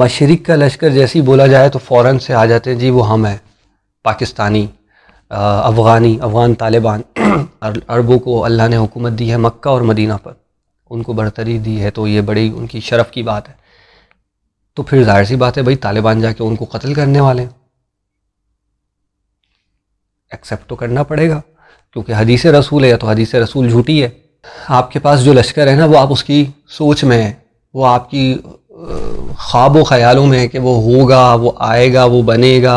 मशरक़ का लश्कर जैसे ही बोला जाए तो फ़ौर से आ जाते हैं जी वो हम हैं पाकिस्तानी अफ़गानी अफ़गान तालिबान अरबों को अल्लाह ने हुकूमत दी है मक्का और मदीना पर उनको बढ़तरी दी है तो ये बड़ी उनकी शरफ़ की बात है तो फिर जाहिर सी बात है भाई तालिबान जाके उनको कत्ल करने वाले एक्सेप्ट तो करना पड़ेगा क्योंकि हदीस रसूल है या तो हदीस रसूल झूठी है आपके पास जो लश्कर है ना वो आप उसकी सोच में है वो आपकी ख्वाब ख्यालों में है कि वो होगा वो आएगा वो बनेगा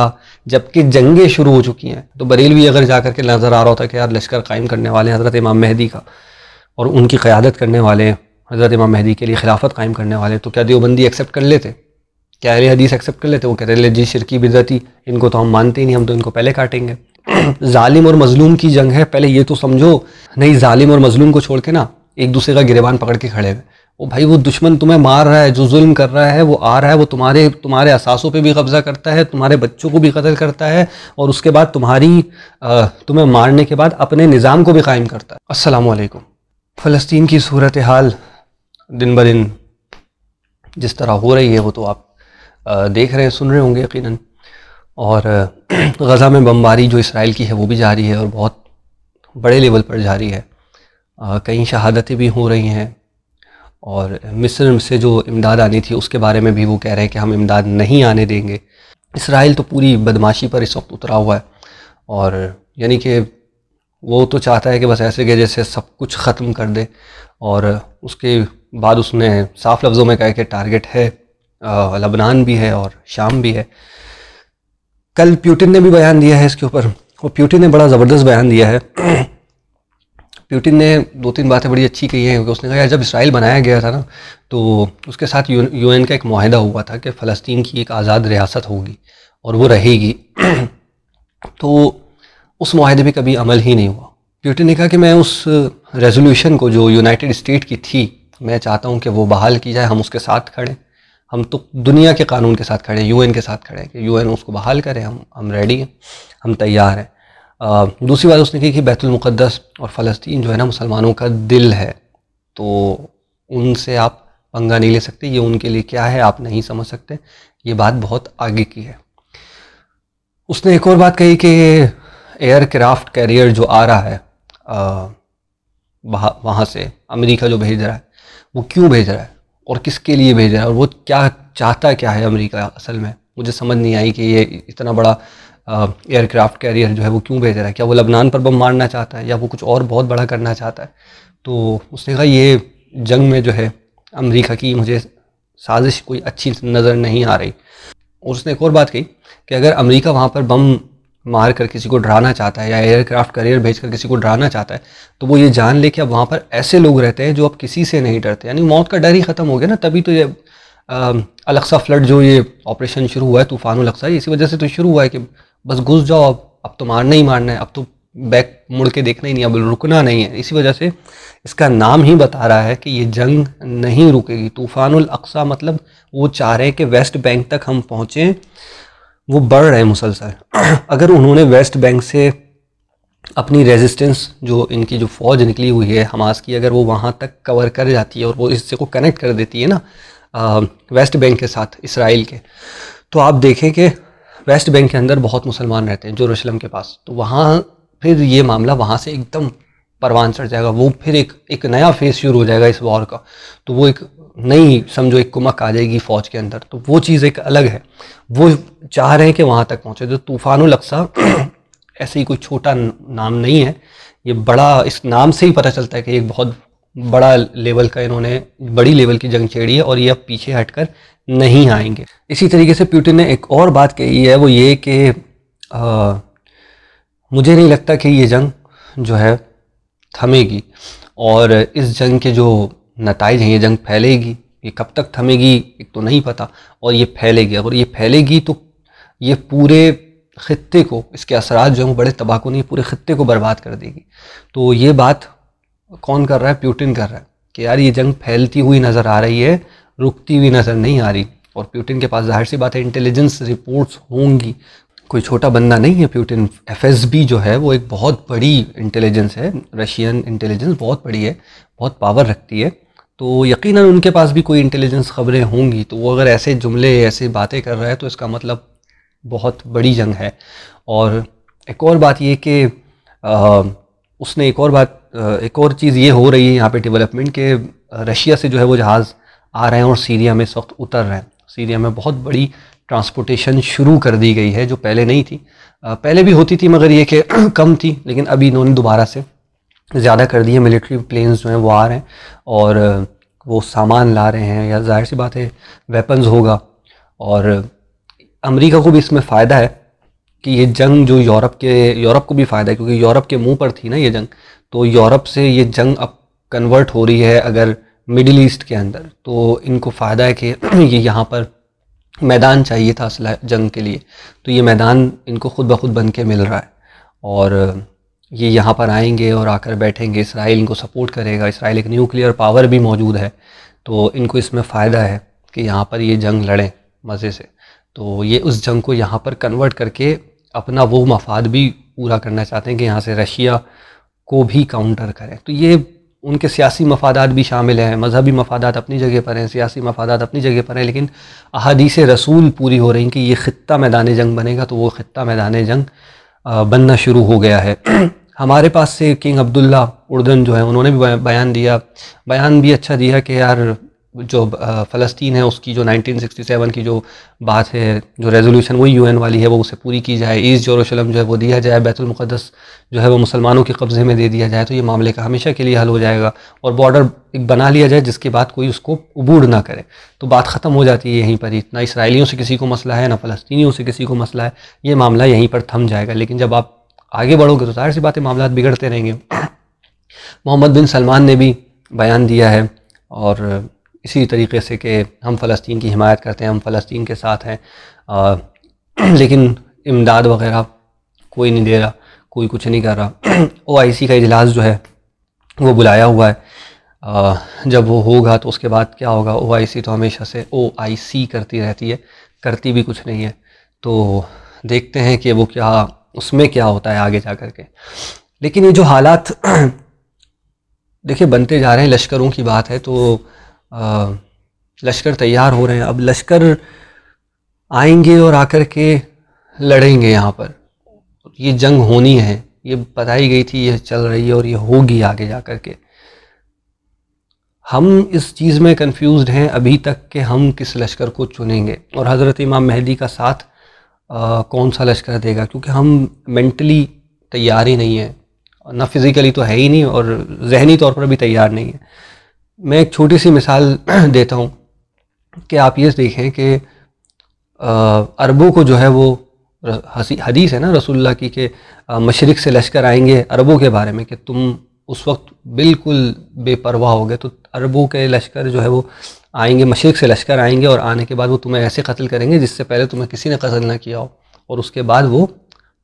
जबकि जंगें शुरू हो चुकी हैं तो बरेलवी अगर जा करके नज़र आ रहा होता कि यार लश्कर कायम करने वाले हैं हज़रत इमाम महदी का और उनकी क़्यादत करने वाले हज़रत इमाम महदी के लिए खिलाफत कायम करने वाले तो क्या देवबंदी एक्सेप्ट कर लेते क्या अली हदीस एक्सेप्ट कर लेते वो कहते हैं जी शिरकी बिजती इनको तो हम मानते ही नहीं हम तो इनको पहले काटेंगे ालिम और मजलूम की जंग है पहले ये तो समझो नहीं ालिम और मजलूम को छोड़ के ना एक दूसरे का गिरबान पकड़ के खड़े हुए वो भाई वो दुश्मन तुम्हें मार रहा है जो जुल्म कर रहा है वो आ रहा है वो तुम्हारे तुम्हारे असासों पे भी कब्ज़ा करता है तुम्हारे बच्चों को भी कत्ल करता है और उसके बाद तुम्हारी तुम्हें मारने के बाद अपने निज़ाम को भी कायम करता है असलकुम फ़लस्तीन की सूरत हाल दिन ब दिन जिस तरह हो रही है वो तो आप देख रहे हैं सुन रहे होंगे यकीन और गज़ा में बमबारी जो इसराइल की है वो भी जारी है और बहुत बड़े लेवल पर जारी है कई शहादतें भी हो रही हैं और मिस्र से जो इमदाद आनी थी उसके बारे में भी वो कह रहे हैं कि हम इमदाद नहीं आने देंगे इसराइल तो पूरी बदमाशी पर इस वक्त उतरा हुआ है और यानी कि वो तो चाहता है कि बस ऐसे के जैसे सब कुछ ख़त्म कर दे और उसके बाद उसने साफ लफ्ज़ों में कहा कि टारगेट है लबनान भी है और शाम भी है कल प्यूटिन ने भी बयान दिया है इसके ऊपर और प्यूटिन ने बड़ा ज़बरदस्त बयान दिया है प्यूटिन ने दो तीन बातें बड़ी अच्छी कही हैं क्योंकि उसने कहा यार जब इसराइल बनाया गया था ना तो उसके साथ यूएन का एक माहदा हुआ था कि फ़लस्तीन की एक आज़ाद रियासत होगी और वो रहेगी तो उस माहदे पर कभी अमल ही नहीं हुआ प्यूटिन ने कहा कि मैं उस रेजोल्यूशन को जो यूनाइटेड स्टेट की थी मैं चाहता हूँ कि वो बहाल की जाए हम उसके साथ खड़े हम तो दुनिया के कानून के साथ खड़े हैं यूएन के साथ खड़े हैं कि यूएन उसको बहाल करें हम हम रेडी हैं हम तैयार हैं दूसरी बात उसने कही कि बैतुलमक़दस और फ़लस्तीन जो है ना मुसलमानों का दिल है तो उनसे आप पंगा नहीं ले सकते ये उनके लिए क्या है आप नहीं समझ सकते ये बात बहुत आगे की है उसने एक और बात कही कि एयरक्राफ्ट कैरियर जो आ रहा है वहाँ से अमेरिका जो भेज रहा है वो क्यों भेज रहा है और किसके लिए भेज रहा है और वो क्या चाहता क्या है अमेरिका असल में मुझे समझ नहीं आई कि ये इतना बड़ा एयरक्राफ्ट कैरियर जो है वो क्यों भेज रहा है क्या वो लबनान पर बम मारना चाहता है या वो कुछ और बहुत बड़ा करना चाहता है तो उसने कहा ये जंग में जो है अमेरिका की मुझे साजिश कोई अच्छी नज़र नहीं आ रही और उसने एक और बात कही कि अगर अमेरिका वहाँ पर बम मार कर किसी को डराना चाहता है या एयरक्राफ्ट करियर भेज कर किसी को डराना चाहता है तो वो ये जान ले कि अब वहाँ पर ऐसे लोग रहते हैं जो अब किसी से नहीं डरते यानी मौत का डर ही ख़त्म हो गया ना तभी तो ये अलक्सा फ्लड जो ये ऑपरेशन शुरू हुआ है तूफ़ान अलक्सा इसी वजह से तो शुरू हुआ है कि बस घुस जाओ अब अब तो मारना ही मारना है अब तो बैक मुड़ के देखना ही नहीं अब रुकना नहीं है इसी वजह से इसका नाम ही बता रहा है कि ये जंग नहीं रुकेगी तूफ़ानुल अक्सा मतलब वो चाह रहे हैं कि वेस्ट बैंक तक हम पहुँचें वो बढ़ रहे हैं मुसलसल अगर उन्होंने वेस्ट बैंक से अपनी रेजिस्टेंस जो इनकी जो फ़ौज निकली हुई है हमास की अगर वो वहाँ तक कवर कर जाती है और वो इससे को कनेक्ट कर देती है ना वेस्ट बैंक के साथ इसराइल के तो आप देखें कि वेस्ट बैंक के अंदर बहुत मुसलमान रहते हैं जोरूशलम के पास तो वहाँ फिर ये मामला वहाँ से एकदम परवान चढ़ जाएगा वो फिर एक एक नया फेस शुरू हो जाएगा इस वॉर का तो वो एक नई समझो एक कुमक आ जाएगी फ़ौज के अंदर तो वो चीज़ एक अलग है वो चाह रहे हैं कि वहाँ तक पहुँचे तो तूफ़ान लक्सा ऐसे ही कोई छोटा नाम नहीं है ये बड़ा इस नाम से ही पता चलता है कि एक बहुत बड़ा लेवल का इन्होंने बड़ी लेवल की जंग छेड़ी है और ये अब पीछे हटकर नहीं आएंगे इसी तरीके से प्यूटिन ने एक और बात कही है वो ये कि मुझे नहीं लगता कि ये जंग जो है थमेगी और इस जंग के जो नतज हैं ये जंग फैलेगी ये कब तक थमेगी एक तो नहीं पता और ये फैलेगी अगर ये फैलेगी तो ये पूरे ख़त्े को इसके असरा जो हैं बड़े तबाह को नहीं पूरे ख़त्े को बर्बाद कर देगी तो ये बात कौन कर रहा है प्यूटिन कर रहा है कि यार ये जंग फैलती हुई नज़र आ रही है रुकती हुई नज़र नहीं आ रही और प्यूटिन के पास जाहिर सी बात है इंटेलिजेंस रिपोर्ट्स होंगी कोई छोटा बंदा नहीं है प्यूटिन एफ जो है वो एक बहुत बड़ी इंटेलिजेंस है रशियन इंटेलिजेंस बहुत बड़ी है बहुत पावर रखती है तो यकीनन उनके पास भी कोई इंटेलिजेंस खबरें होंगी तो वो अगर ऐसे जुमले ऐसे बातें कर रहा है तो इसका मतलब बहुत बड़ी जंग है और एक और बात ये कि उसने एक और बात एक और चीज़ ये हो रही है यहाँ पे डेवलपमेंट के रशिया से जो है वो जहाज़ आ रहे हैं और सीरिया में इस वक्त उतर रहे हैं सीरिया में बहुत बड़ी ट्रांसपोर्टेशन शुरू कर दी गई है जो पहले नहीं थी पहले भी होती थी मगर ये कि कम थी लेकिन अभी इन्होंने दोबारा से ज़्यादा कर दी है मिलिट्री प्लेन्स जो हैं वो आ रहे हैं और वो सामान ला रहे हैं या जाहिर सी बात है वेपन्स होगा और अमेरिका को भी इसमें फ़ायदा है कि ये जंग जो यूरोप के यूरोप को भी फ़ायदा है क्योंकि यूरोप के मुंह पर थी ना ये जंग तो यूरोप से ये जंग अब कन्वर्ट हो रही है अगर मिडिल ईस्ट के अंदर तो इनको फ़ायदा है कि ये यहाँ पर मैदान चाहिए था असला जंग के लिए तो ये मैदान इनको खुद ब खुद बन के मिल रहा है और ये यहाँ पर आएंगे और आकर बैठेंगे इसराइल इनको सपोर्ट करेगा इसराइल एक न्यूक्लियर पावर भी मौजूद है तो इनको इसमें फ़ायदा है कि यहाँ पर ये जंग लड़ें मज़े से तो ये उस जंग को यहाँ पर कन्वर्ट करके अपना वो मफाद भी पूरा करना चाहते हैं कि यहाँ से रशिया को भी काउंटर करें तो ये उनके सियासी मफादात भी शामिल हैं मजहबी मफादात अपनी जगह पर हैं सियासी मफादात अपनी जगह पर हैं लेकिन अहादीस रसूल पूरी हो रही कि ये ख़त्ता मैदान जंग बनेगा तो वो ख़त्ता मैदान जंग बनना शुरू हो गया है हमारे पास से किंग अब्दुल्ला उर्दन जो है उन्होंने भी बयान दिया बयान भी अच्छा दिया कि यार जो फ़लस्तीन है उसकी जो 1967 की जो बात है जो रेजोल्यूशन वही यूएन वाली है वो उसे पूरी की जाए ईस्ट जरूशलम जो है वो दिया जाए बैतुलमक़दस जो है वो मुसलमानों के कब्ज़े में दे दिया जाए तो ये मामले का हमेशा के लिए हल हो जाएगा और बॉर्डर एक बना लिया जाए जिसके बाद कोई उसको उबूड़ ना करे तो बात ख़त्म हो जाती है यहीं पर ही ना इसराइलियों से किसी को मसला है ना फ़लस्तियों से किसी को मसला है ये मामला यहीं पर थम जाएगा लेकिन जब आप आगे बढ़ोगे तो जाहिर सी बातें मामला बिगड़ते रहेंगे मोहम्मद बिन सलमान ने भी बयान दिया है और इसी तरीके से कि हम फ़लस्तीन की हिमायत करते हैं हम फ़लस्तीन के साथ हैं आ, लेकिन इमदाद वगैरह कोई नहीं दे रहा कोई कुछ नहीं कर रहा ओ आई सी का इजलास जो है वो बुलाया हुआ है आ, जब वो होगा तो उसके बाद क्या होगा ओ आई सी तो हमेशा से ओ आई सी करती रहती है करती भी कुछ नहीं है तो देखते हैं कि वो क्या उसमें क्या होता है आगे जा कर के लेकिन ये जो हालात देखिए बनते जा रहे हैं लश्करों की बात है तो लश्कर तैयार हो रहे हैं अब लश्कर आएंगे और आकर के लड़ेंगे यहाँ पर ये जंग होनी है ये बताई गई थी ये चल रही है और ये होगी आगे जा कर के हम इस चीज़ में कंफ्यूज हैं अभी तक कि हम किस लश्कर को चुनेंगे और हज़रत इमाम मेहदी का साथ आ, कौन सा लश्कर देगा क्योंकि हम मेंटली तैयार ही नहीं है ना फिज़िकली तो है ही नहीं और जहनी तौर पर भी तैयार नहीं है मैं एक छोटी सी मिसाल देता हूँ कि आप ये देखें कि अरबों को जो है वो हदीस है ना रसूलुल्लाह की के मशरक़ से लश्कर आएंगे अरबों के बारे में कि तुम उस वक्त बिल्कुल बेपरवाह हो गए तो अरबों के लश्कर जो है वो आएंगे मशरक़ से लश्कर आएंगे और आने के बाद वो तुम्हें ऐसे कत्ल करेंगे जिससे पहले तुम्हें किसी ने कत्ल ना किया हो और उसके बाद वो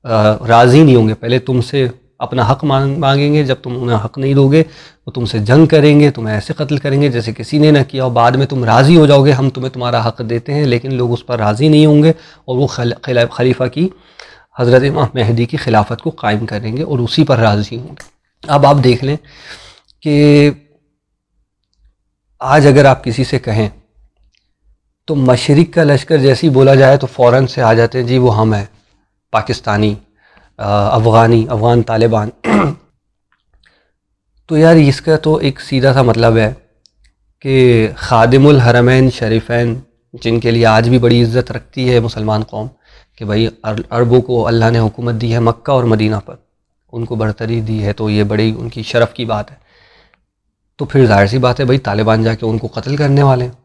राज़ी नहीं होंगे पहले तुमसे अपना हक मांग मांगेंगे जब तुम उन्हें हक नहीं दोगे वो तुमसे जंग करेंगे तुम्हें ऐसे कत्ल करेंगे जैसे किसी ने ना किया और बाद में तुम राज़ी हो जाओगे हम तुम्हें तुम्हारा हक देते हैं लेकिन लोग उस पर राज़ी नहीं होंगे और वो खिला खलीफा की हज़रत महदी की खिलाफत को कायम करेंगे और उसी पर राज़ी होंगे अब आप देख लें कि आज अगर आप किसी से कहें तो मशरक़ का लश्कर जैसे ही बोला जाए तो फ़ौर से आ जाते हैं जी वो हम हैं पाकिस्तानी अफ़गानी अफ़गान तालिबान तो यार इसका तो एक सीधा सा मतलब है कि खादिमुल हरमैन शरीफैन जिनके लिए आज भी बड़ी इज्जत रखती है मुसलमान कौम कि भाई अरबों को अल्लाह ने हुकूमत दी है मक्का और मदीना पर उनको बरतरी दी है तो ये बड़ी उनकी शरफ़ की बात है तो फिर जाहिर सी बात है भाई तालिबान जाके उनको कत्ल करने वाले हैं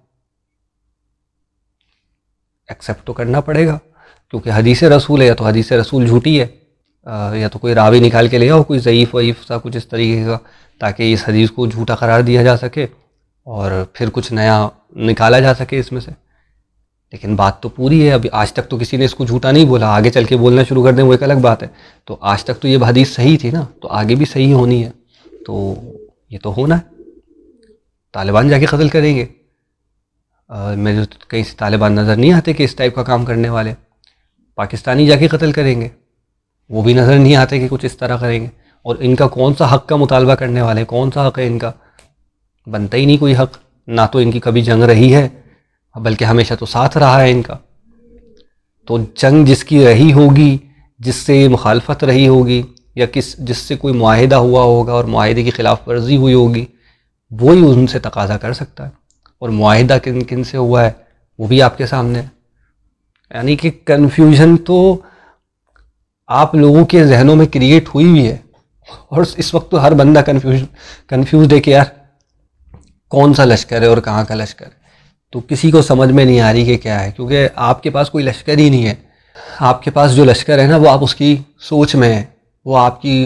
एक्सेप्ट तो करना पड़ेगा क्योंकि हदीस रसूल है या तो हदीस रसूल झूठी है या तो कोई रावी निकाल के ले आओ कोई ज़यीफ़ वयीफ सा कुछ इस तरीके का ताकि इस हदीस को झूठा करार दिया जा सके और फिर कुछ नया निकाला जा सके इसमें से लेकिन बात तो पूरी है अभी आज तक तो किसी ने इसको झूठा नहीं बोला आगे चल के बोलना शुरू कर दें वो एक अलग बात है तो आज तक तो ये हदीस सही थी ना तो आगे भी सही होनी है तो ये तो होना है तालिबान जाके कत्ल करेंगे मेरे कहीं से तालिबान नज़र नहीं आते कि इस टाइप का काम करने वाले पाकिस्तानी जाके कत्ल करेंगे वो भी नज़र नहीं आते कि कुछ इस तरह करेंगे और इनका कौन सा हक का मुतालबा करने वाले हैं कौन सा हक है इनका बनता ही नहीं कोई हक ना तो इनकी कभी जंग रही है बल्कि हमेशा तो साथ रहा है इनका तो जंग जिसकी रही होगी जिससे मुखालफत रही होगी या किस जिससे कोई माहिदा हुआ होगा और माहे की खिलाफ वर्जी हुई होगी वही उनसे तकाजा कर सकता है और माहिदा किन किन से हुआ है वो भी आपके सामने है यानी कि कन्फ्यूजन तो आप लोगों के जहनों में क्रिएट हुई हुई है और इस वक्त तो हर बंदा कन्फ्यूज कन्फ्यूज है कि यार कौन सा लश्कर है और कहाँ का लश्कर है तो किसी को समझ में नहीं आ रही कि क्या है क्योंकि आपके पास कोई लश्कर ही नहीं है आपके पास जो लश्कर है ना वो आप उसकी सोच में है वो आपकी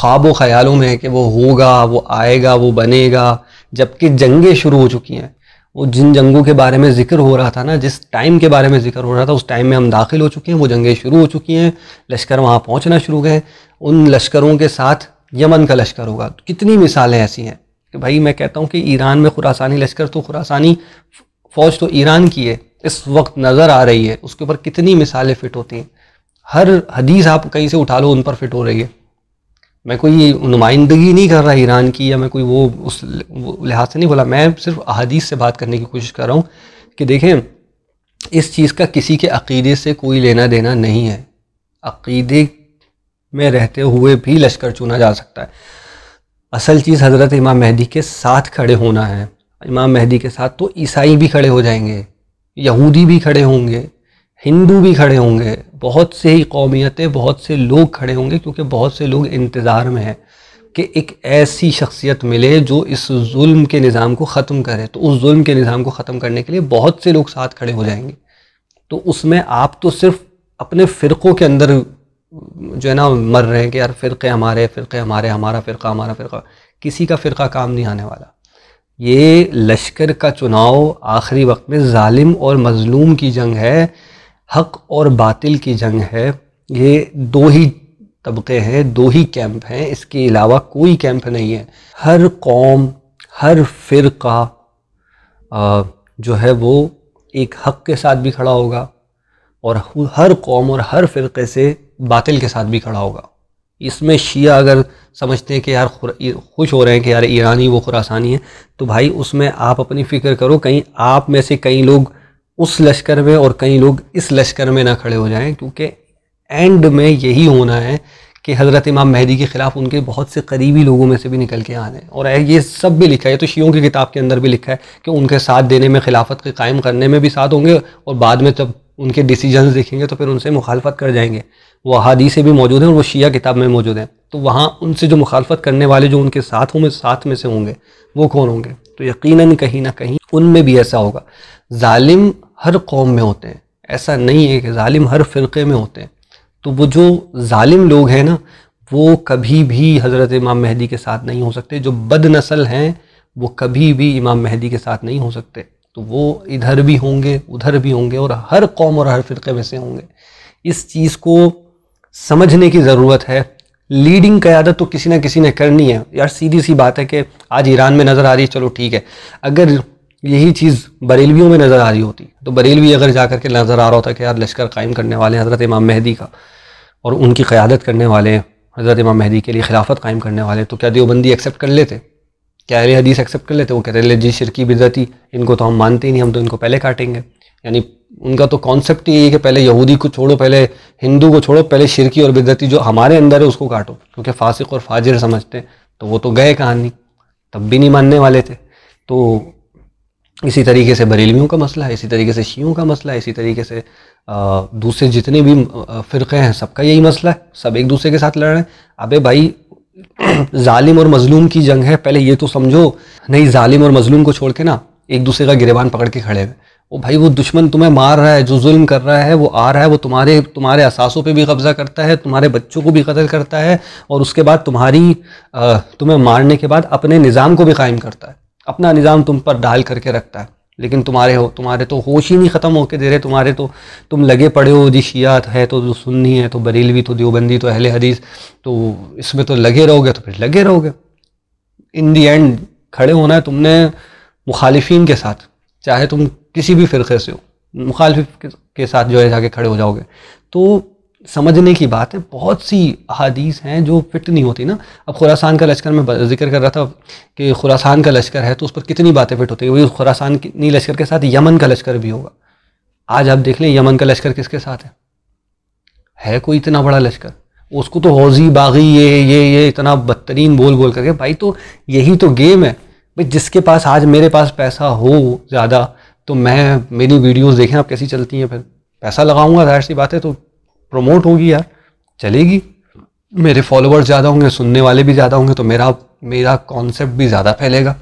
ख्वाब ख्यालों में है कि वो होगा वो आएगा वो बनेगा जबकि जंगें शुरू हो चुकी हैं वो जिन जंगों के बारे में जिक्र हो रहा था ना जिस टाइम के बारे में जिक्र हो रहा था उस टाइम में हम दाखिल हो चुके हैं वो जंगें शुरू हो चुकी हैं लश्कर वहाँ पहुँचना शुरू गए उन लश्करों के साथ यमन का लश्कर होगा कितनी मिसालें ऐसी हैं कि भाई मैं कहता हूँ कि ईरान में खुरासानी लश्कर तो खुरासानी फ़ौज तो ईरान की है इस वक्त नज़र आ रही है उसके ऊपर कितनी मिसालें फिट होती हैं हर हदीस आप कहीं से उठा लो उन पर फिट हो रही है मैं कोई नुमाइंदगी नहीं कर रहा ईरान की या मैं कोई वो उस लिहाज से नहीं बोला मैं सिर्फ अहदीस से बात करने की कोशिश कर रहा हूँ कि देखें इस चीज़ का किसी के अकीदे से कोई लेना देना नहीं है अकीदे में रहते हुए भी लश्कर चुना जा सकता है असल चीज़ हज़रत इमाम महदी के साथ खड़े होना है इमाम महदी के साथ तो ईसाई भी खड़े हो जाएंगे यहूदी भी खड़े होंगे हिंदू भी खड़े होंगे बहुत से ही कौमियतें बहुत से लोग खड़े होंगे क्योंकि बहुत से लोग इंतज़ार में हैं कि एक ऐसी शख्सियत मिले जो इस जुल्म के निज़ाम को ख़त्म करे तो उस जुल्म के निज़ाम को ख़त्म करने के लिए बहुत से लोग साथ खड़े हो जाएंगे तो उसमें आप तो सिर्फ अपने फ़िरक़ों के अंदर जो है ना मर रहे हैं कि यार फ़िरक़े हमारे फ़िरक़े हमारे हमारा फ़िरका हमारा फ़िरका किसी का फ़िरका काम नहीं आने वाला ये लश्कर का चुनाव आखिरी वक्त में ालिम और मज़लूम की जंग है हक और बातिल की जंग है ये दो ही तबके हैं दो ही कैंप हैं इसके अलावा कोई कैंप नहीं है हर कौम हर का जो है वो एक हक के साथ भी खड़ा होगा और हर कौम और हर फ़िरके से बातिल के साथ भी खड़ा होगा इसमें शिया अगर समझते हैं कि यार खुश हो रहे हैं कि यार ईरानी वो खुरासानी है तो भाई उसमें आप अपनी फ़िक्र करो कहीं आप में से कई लोग उस लश्कर में और कई लोग इस लश्कर में ना खड़े हो जाएं क्योंकि एंड में यही होना है कि हज़रत इमाम महदी के ख़िलाफ़ उनके बहुत से करीबी लोगों में से भी निकल के आ जाएँ और ये सब भी लिखा है तो शियों की किताब के अंदर भी लिखा है कि उनके साथ देने में खिलाफत के कायम करने में भी साथ होंगे और बाद में जब उनके डिसीजन देखेंगे तो फिर उनसे मुखालफत कर जाएंगे वो से भी मौजूद हैं और वो शिया किताब में मौजूद हैं तो वहाँ उनसे जो मुखालफत करने वाले जो उनके साथ हों साथ में से होंगे वो कौन होंगे तो यकीनन कहीं ना कहीं उनमें भी ऐसा होगा जालिम हर कौम में होते हैं ऐसा नहीं है कि जालिम हर फ़िरक़े में होते हैं तो वो जो जालिम लोग हैं ना वो कभी भी हज़रत इमाम महदी के साथ नहीं हो सकते जो बद नसल हैं वो कभी भी इमाम महदी के साथ नहीं हो सकते तो वो इधर भी होंगे उधर भी होंगे और हर कौम और हर फ़िरक़े में से होंगे इस चीज़ को समझने की ज़रूरत है लीडिंग क़्यादत तो किसी ना किसी ने करनी है यार सीधी सी बात है कि आज ईरान में नज़र आ रही है चलो ठीक है अगर यही चीज़ बरेलवियों में नज़र आ रही होती तो बरेलवी अगर जा के नज़र आ रहा होता कि यार लश्कर कायम करने वाले हैं हज़रत इमाम मेहदी का और उनकी क़्यादत करने वाले हज़रत इमाम मेहदी के लिए खिलाफत कायम करने वाले तो क्या देवबंदी एक्सेप्ट कर लेते क्या अरे हदीस एक्सेप्ट कर लेते वो कहते जी शिरकी बिजती इनको तो हम मानते ही नहीं हम तो इनको पहले काटेंगे यानी उनका तो कॉन्सेप्ट यही है कि पहले यहूदी को छोड़ो पहले हिंदू को छोड़ो पहले शिरकी और बिदती जो हमारे अंदर है उसको काटो क्योंकि फासिक और फाजिर समझते हैं तो वो तो गए कहानी तब भी नहीं मानने वाले थे तो इसी तरीके से बरेलवियों का मसला है इसी तरीके से शीयों का मसला है इसी तरीके से दूसरे जितने भी फ़िरक़े हैं सबका यही मसला है सब एक दूसरे के साथ लड़ रहे हैं अबे भाई जालिम और मजलूम की जंग है पहले ये तो समझो नहीं जालिम और मजलूम को छोड़ के ना एक दूसरे का गिरबान पकड़ के खड़े हैं वो भाई वो दुश्मन तुम्हें मार रहा है जो जुल्म कर रहा है वो आ रहा है वो तुम्हारे तुम्हारे असासों पे भी कब्ज़ा करता है तुम्हारे बच्चों को भी कत्ल करता है और उसके बाद तुम्हारी तुम्हें मारने के बाद अपने निज़ाम को भी कायम करता है अपना निज़ाम तुम पर डाल करके रखता है लेकिन तुम्हारे हो तुम्हारे तो होश ही नहीं ख़त्म होके दे रहे तुम्हारे तो तुम लगे पड़े हो जी शियात है तो जो सुन्नी है तो बरेलवी तो देवबंदी तो अहले हदीस तो इसमें तो लगे रहोगे तो फिर लगे रहोगे इन दी एंड खड़े होना है तुमने मुखालिफिन के साथ चाहे तुम किसी भी फिरके से हो मुखालफ के साथ जो है जाके खड़े हो जाओगे तो समझने की बात है बहुत सी अहादीस हैं जो फिट नहीं होती ना अब खुरासान का लश्कर में जिक्र कर रहा था कि खुरासान का लश्कर है तो उस पर कितनी बातें फिट होती है वही खुरासान नी लश्कर के साथ यमन का लश्कर भी होगा आज आप देख लें यमन का लश्कर किसके साथ है है कोई इतना बड़ा लश्कर उसको तो हौजी बागी ये ये ये इतना बदतरीन बोल बोल करके भाई तो यही तो गेम है भाई जिसके पास आज मेरे पास पैसा हो ज़्यादा तो मैं मेरी वीडियोस देखें आप कैसी चलती हैं फिर पैसा लगाऊंगा जाहिर सी बात है तो प्रमोट होगी यार चलेगी मेरे फॉलोअर्स ज़्यादा होंगे सुनने वाले भी ज़्यादा होंगे तो मेरा मेरा कॉन्सेप्ट भी ज़्यादा फैलेगा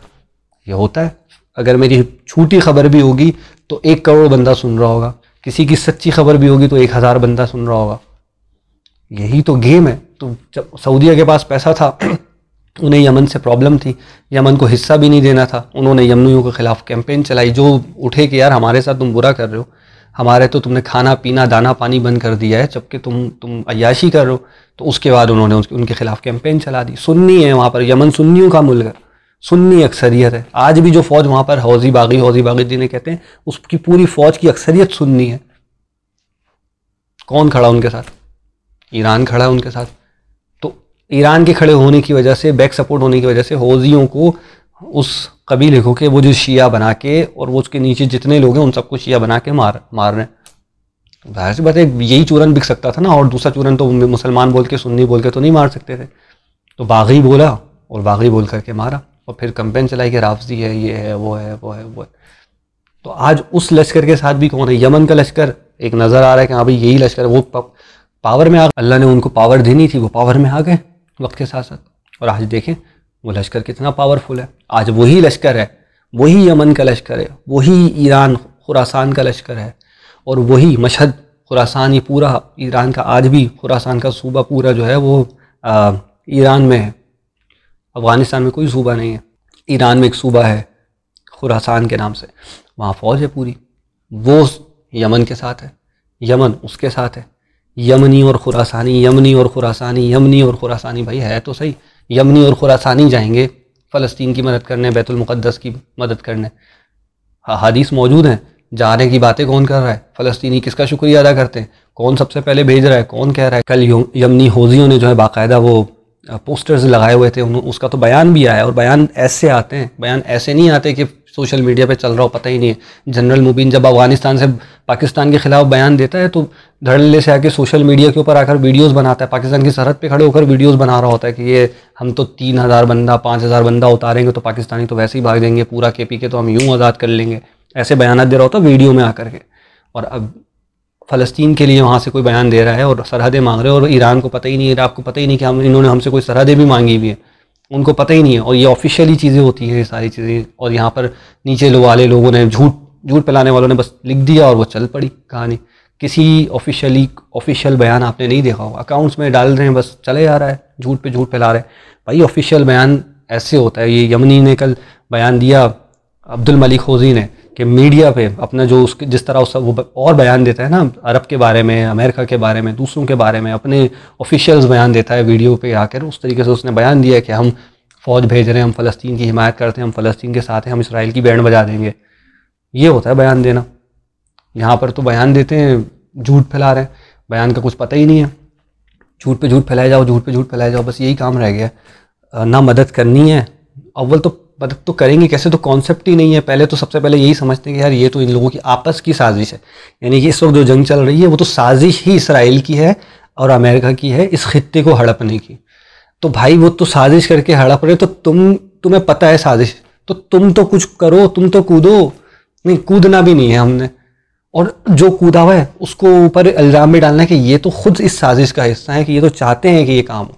ये होता है अगर मेरी छोटी खबर भी होगी तो एक करोड़ बंदा सुन रहा होगा किसी की सच्ची खबर भी होगी तो एक हज़ार बंदा सुन रहा होगा यही तो गेम है तो जब सऊदीया के पास पैसा था उन्हें यमन से प्रॉब्लम थी यमन को हिस्सा भी नहीं देना था उन्होंने यमनियों के ख़िलाफ़ कैंपेन चलाई जो उठे कि यार हमारे साथ तुम बुरा कर रहे हो हमारे तो तुमने खाना पीना दाना पानी बंद कर दिया है जबकि तुम तुम अयाशी कर रहे हो तो उसके बाद उन्होंने उनके, उनके ख़िलाफ़ कैंपेन चला दी सुन्नी है वहाँ पर यमन सुन्नियों का मुल्क है सुन्नी अक्सरियत है आज भी जो फ़ौज वहाँ पर हौजी बागी हौजी बागी जिन्हें कहते हैं उसकी पूरी फ़ौज की अक्सरियत सुन्नी है कौन खड़ा उनके साथ ईरान खड़ा है उनके साथ ईरान के खड़े होने की वजह से बैक सपोर्ट होने की वजह से हौजियों को उस कबीले को के वो जो शिया बना के और वो उसके नीचे जितने लोग हैं उन सबको शिया बना के मार मार रहे हैं जाहिर सी बात है यही चूरन बिक सकता था ना और दूसरा चूरन तो मुसलमान बोल के सुन्नी बोल के तो नहीं मार सकते थे तो बागी बोला और बागी बोल करके मारा और फिर कंपेन चलाई कि राफजी है ये है वो है वो है वो है तो आज उस लश्कर के साथ भी कौन है यमन का लश्कर एक नज़र आ रहा है कि हाँ भाई यही लश्कर वो पावर में आ अल्लाह ने उनको पावर देनी थी वो पावर में आ गए वक्त के साथ साथ और आज देखें वो लश्कर कितना पावरफुल है आज वही लश्कर है वही यमन का लश्कर है वही ईरान खुरासान का लश्कर है और वही मशहद खुरासान ये पूरा ईरान का आज भी खुरासान का सूबा पूरा जो है वो ईरान में है अफ़गानिस्तान में कोई सूबा नहीं है ईरान में एक सूबा है खुरासान के नाम से वहाँ फ़ौज है पूरी वो यमन के साथ है यमन उसके साथ है यमनी और खुरासानी यमनी और खुरासानी यमनी और खुरासानी भाई है तो सही यमनी और खुरासानी जाएंगे फ़लस्तीन की मदद करने बैतुलमक़दस की मदद करने हदीस मौजूद हैं जाने की बातें कौन कर रहा है फ़लस्तीनी किसका शुक्रिया अदा करते हैं कौन सबसे पहले भेज रहा है कौन कह रहा है कल यमनी हौजियों ने जो है बाकायदा वो पोस्टर्स लगाए हुए थे उसका तो बयान भी आया और बयान ऐसे आते हैं बयान ऐसे नहीं आते कि सोशल मीडिया पे चल रहा हो पता ही नहीं है जनरल मुबीन जब अफगानिस्तान से पाकिस्तान के खिलाफ बयान देता है तो धड़ल्ले से आके सोशल मीडिया के ऊपर आकर वीडियोस बनाता है पाकिस्तान की सरहद पे खड़े होकर वीडियोस बना रहा होता है कि ये हम तो तीन हज़ार बंदा पाँच हज़ार बंदा उतारेंगे तो पाकिस्तानी तो वैसे ही भाग देंगे पूरा के पी के तो हम यूँ आज़ाद कर लेंगे ऐसे बयान दे रहा होता वीडियो में आकर के और अब फ़लस्तीन के लिए वहाँ से कोई बयान दे रहा है और सरहदें मांग रहे हैं और ईरान को पता ही नहीं है आपको पता ही नहीं कि हम इन्होंने हमसे कोई सरहदें भी मांगी हुई है उनको पता ही नहीं है और ये ऑफिशियली चीज़ें होती हैं सारी चीज़ें और यहाँ पर नीचे लो वाले लोगों ने झूठ झूठ फैलाने वालों ने बस लिख दिया और वो चल पड़ी कहानी किसी ऑफिशियली ऑफिशियल बयान आपने नहीं देखा होगा अकाउंट्स में डाल रहे हैं बस चले जा रहा है झूठ पे झूठ फैला रहे हैं भाई ऑफिशियल बयान ऐसे होता है ये यमनी ने कल बयान दिया अब्दुल मलिक होजी ने कि मीडिया पे अपना जो उसके जिस तरह उस वो और बयान देता है ना अरब के बारे में अमेरिका के बारे में दूसरों के बारे में अपने ऑफिशियल्स बयान देता है वीडियो पे आकर उस तरीके से उसने बयान दिया है कि हम फ़ौज भेज रहे हैं हम फ़लस्तीन की हिमायत करते हैं हम फ़लस्तीन के साथ हैं हम इसराइल की बैंड बजा देंगे ये होता है बयान देना यहाँ पर तो बयान देते हैं झूठ फैला रहे हैं बयान का कुछ पता ही नहीं है झूठ पे झूठ फैलाए जाओ झूठ पे झूठ फैलाए जाओ बस यही काम रह गया ना मदद करनी है अव्वल तो मतलब तो करेंगे कैसे तो कॉन्सेप्ट ही नहीं है पहले तो सबसे पहले यही समझते हैं कि यार ये तो इन लोगों की आपस की साजिश है यानी कि इस वक्त जो जंग चल रही है वो तो साजिश ही इसराइल की है और अमेरिका की है इस खत्े को हड़पने की तो भाई वो तो साजिश करके हड़प रहे तो तुम तुम्हें पता है साजिश तो तुम तो कुछ करो तुम तो कूदो नहीं कूदना भी नहीं है हमने और जो कूदा हुआ है उसको ऊपर इल्ज़ाम भी डालना है कि ये तो खुद इस साजिश का हिस्सा है कि ये तो चाहते हैं कि ये काम हो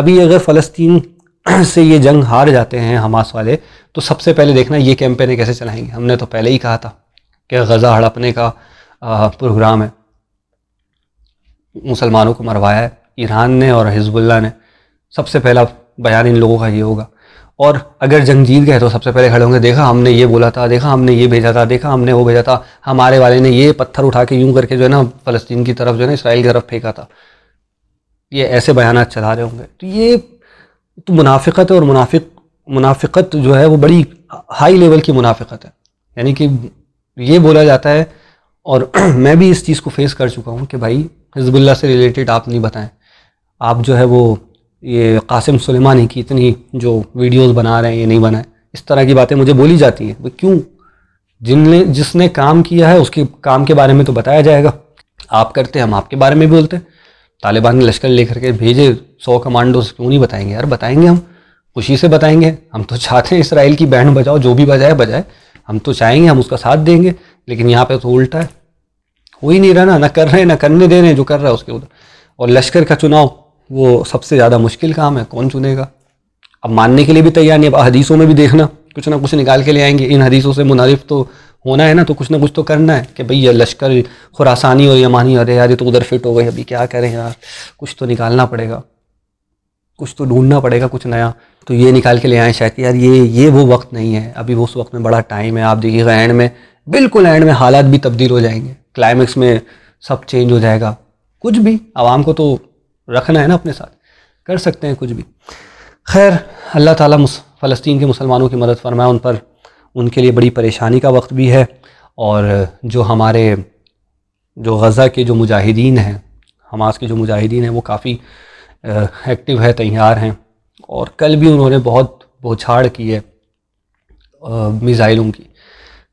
अभी अगर फ़लस्तीन से ये जंग हार जाते हैं हमास वाले तो सबसे पहले देखना ये कैंपेनें कैसे चलाएंगे हमने तो पहले ही कहा था कि गज़ा हड़पने का प्रोग्राम है मुसलमानों को मरवाया है ईरान ने और हिजबुल्ला ने सबसे पहला बयान इन लोगों का ये होगा और अगर जंग जीत गए तो सबसे पहले खड़े होंगे देखा हमने ये बोला था देखा हमने ये भेजा था देखा हमने वो भेजा था हमारे वाले ने ये पत्थर उठा के यूं करके जो है ना फ़लस्तीन की तरफ जो है ना इसराइल की तरफ फेंका था ये ऐसे बयान चला रहे होंगे तो ये तो मुनाफ़त है और मुनाफिक मुनाफिकत जो है वो बड़ी हाई लेवल की मुनाफ़त है यानी कि ये बोला जाता है और मैं भी इस चीज़ को फेस कर चुका हूँ कि भाई हिजबुल्ला से रिलेटेड आप नहीं बताएं आप जो है वो ये कासिम सुलेमानी की इतनी जो वीडियोस बना रहे हैं ये नहीं बनाए इस तरह की बातें मुझे बोली जाती हैं क्यों जिनने जिसने काम किया है उसके काम के बारे में तो बताया जाएगा आप करते हैं हम आपके बारे में भी बोलते हैं तालिबान ने लश्कर लेकर के भेजे सौ कमांडो क्यों नहीं बताएंगे यार बताएंगे हम खुशी से बताएंगे हम तो चाहते हैं इसराइल की बैंड बजाओ जो भी बजाए बजाए हम तो चाहेंगे हम उसका साथ देंगे लेकिन यहाँ पे तो उल्टा है हो ही नहीं रहा ना ना कर रहे ना करने दे रहे जो कर रहा है उसके उधर और लश्कर का चुनाव वो सबसे ज़्यादा मुश्किल काम है कौन चुनेगा अब मानने के लिए भी तैयार नहीं अब हदीसों में भी देखना कुछ ना कुछ निकाल के ले आएंगे इन हदीसों से मुनारिफ तो होना है ना तो कुछ ना कुछ तो करना है कि भाई ये लश्कर खुरासानी और यमानी अरे यार ये तो उधर फिट हो गई अभी क्या करें यार कुछ तो निकालना पड़ेगा कुछ तो ढूंढना पड़ेगा कुछ नया तो ये निकाल के ले आए शायद यार ये ये वो वक्त नहीं है अभी वो उस वक्त में बड़ा टाइम है आप देखिएगा एंड में बिल्कुल एंड में हालात भी तब्दील हो जाएंगे क्लाइमेक्स में सब चेंज हो जाएगा कुछ भी आवाम को तो रखना है ना अपने साथ कर सकते हैं कुछ भी खैर अल्लाह ताला फ़लस्तीन के मुसलमानों की मदद फरमाए उन पर उनके लिए बड़ी परेशानी का वक्त भी है और जो हमारे जो गज़ा के जो मुजाहिदीन हैं हमास के जो मुजाहिदीन हैं वो काफ़ी एक्टिव है तैयार हैं और कल भी उन्होंने बहुत बोछाड़ की है मिज़ाइलों की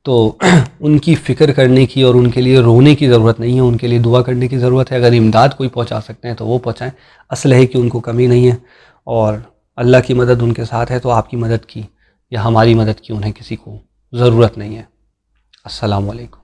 तो उनकी फ़िक्र करने की और उनके लिए रोने की ज़रूरत नहीं है उनके लिए दुआ करने की ज़रूरत है अगर इमदाद कोई पहुंचा सकते हैं तो वो पहुंचाएं असल है कि उनको कमी नहीं है और अल्लाह की मदद उनके साथ है तो आपकी मदद की या हमारी मदद की उन्हें किसी को ज़रूरत नहीं है असलकम